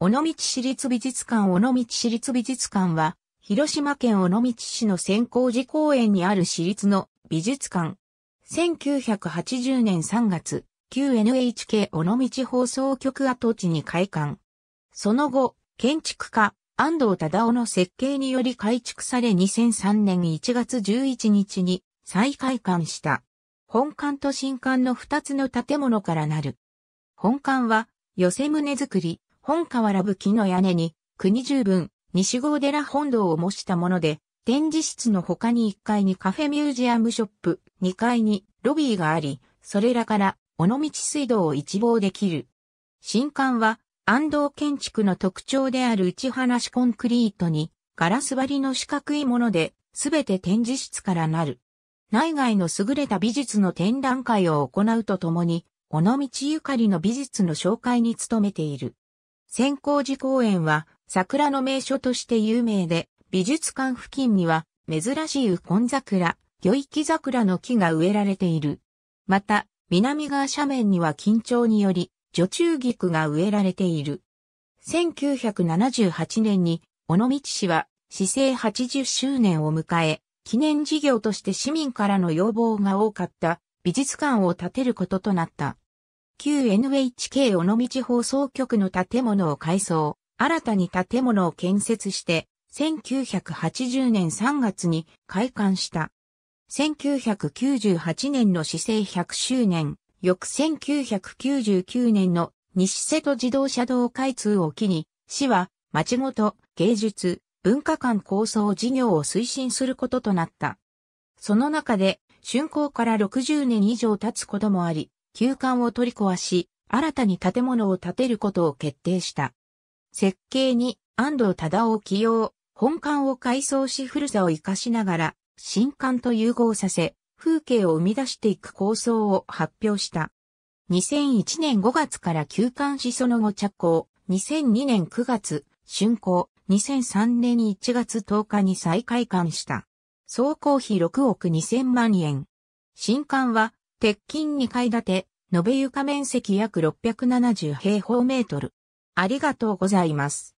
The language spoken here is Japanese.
尾道市立美術館尾道市立美術館は、広島県尾道市の先行寺公園にある市立の美術館。1980年3月、旧 NHK 尾道放送局跡地に開館。その後、建築家、安藤忠夫の設計により改築され2003年1月11日に再開館した。本館と新館の2つの建物からなる。本館は、寄せ棟造り、本原武器の屋根に、国十分、西郷寺本堂を模したもので、展示室の他に1階にカフェミュージアムショップ、2階にロビーがあり、それらから尾道水道を一望できる。新館は安藤建築の特徴である打ち放しコンクリートにガラス張りの四角いもので、すべて展示室からなる。内外の優れた美術の展覧会を行うとともに、尾道ゆかりの美術の紹介に努めている。先行寺公園は桜の名所として有名で、美術館付近には珍しいウコン桜、魚き桜の木が植えられている。また、南側斜面には緊張により、女中菊が植えられている。1978年に、尾道市は、市政80周年を迎え、記念事業として市民からの要望が多かった美術館を建てることとなった。旧 NHK 尾道放送局の建物を改装、新たに建物を建設して、1980年3月に開館した。1998年の市政100周年、翌1999年の西瀬戸自動車道開通を機に、市は町ごと芸術、文化館構想事業を推進することとなった。その中で、竣工から60年以上経つこともあり、旧館を取り壊し、新たに建物を建てることを決定した。設計に安藤忠夫を起用、本館を改装し古さを活かしながら、新館と融合させ、風景を生み出していく構想を発表した。2001年5月から休館しその後着工、2002年9月、竣工、2003年1月10日に再開館した。総工費6億2000万円。新館は鉄筋2階建て、延べ床面積約670平方メートル。ありがとうございます。